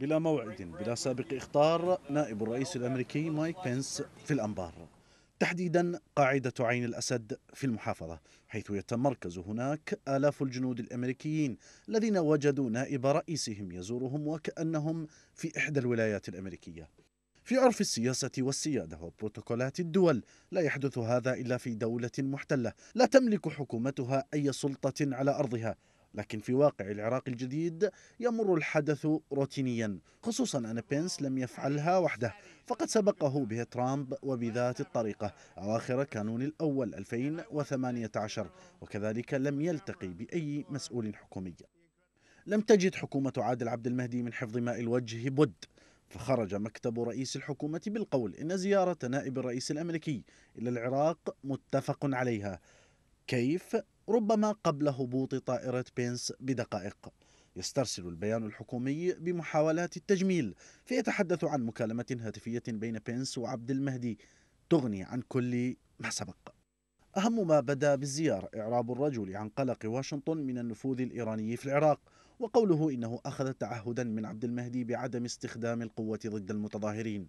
بلا موعد بلا سابق إخطار نائب الرئيس الأمريكي مايك بنس في الأنبار تحديدا قاعدة عين الأسد في المحافظة حيث يتمركز هناك آلاف الجنود الأمريكيين الذين وجدوا نائب رئيسهم يزورهم وكأنهم في إحدى الولايات الأمريكية في عرف السياسة والسيادة وبروتوكولات الدول لا يحدث هذا إلا في دولة محتلة لا تملك حكومتها أي سلطة على أرضها لكن في واقع العراق الجديد يمر الحدث روتينيا خصوصا أن بينس لم يفعلها وحده فقد سبقه به ترامب وبذات الطريقة أواخر كانون الأول 2018 وكذلك لم يلتقي بأي مسؤول حكومي لم تجد حكومة عادل عبد المهدي من حفظ ماء الوجه بد فخرج مكتب رئيس الحكومة بالقول إن زيارة نائب الرئيس الأمريكي إلى العراق متفق عليها كيف ربما قبل هبوط طائرة بينس بدقائق يسترسل البيان الحكومي بمحاولات التجميل فيتحدث عن مكالمة هاتفية بين بينس وعبد المهدي تغني عن كل ما سبق أهم ما بدا بالزيارة إعراب الرجل عن قلق واشنطن من النفوذ الإيراني في العراق وقوله إنه أخذ تعهدا من عبد المهدي بعدم استخدام القوة ضد المتظاهرين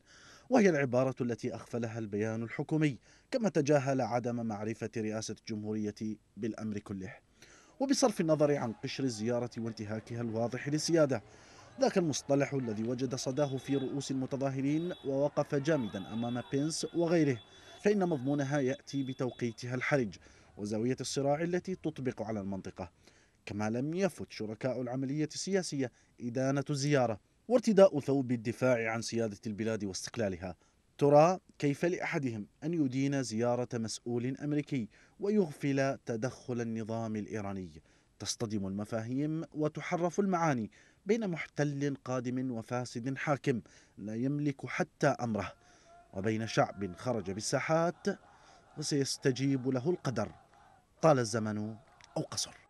وهي العبارة التي أغفلها البيان الحكومي كما تجاهل عدم معرفة رئاسة الجمهورية بالأمر كله وبصرف النظر عن قشر الزيارة وانتهاكها الواضح للسيادة ذاك المصطلح الذي وجد صداه في رؤوس المتظاهرين ووقف جامدا أمام بينس وغيره فإن مضمونها يأتي بتوقيتها الحرج وزاوية الصراع التي تطبق على المنطقة كما لم يفت شركاء العملية السياسية إدانة الزيارة وارتداء ثوب الدفاع عن سيادة البلاد واستقلالها ترى كيف لأحدهم أن يدين زيارة مسؤول أمريكي ويغفل تدخل النظام الإيراني تصطدم المفاهيم وتحرف المعاني بين محتل قادم وفاسد حاكم لا يملك حتى أمره وبين شعب خرج بالساحات وسيستجيب له القدر طال الزمن أو قصر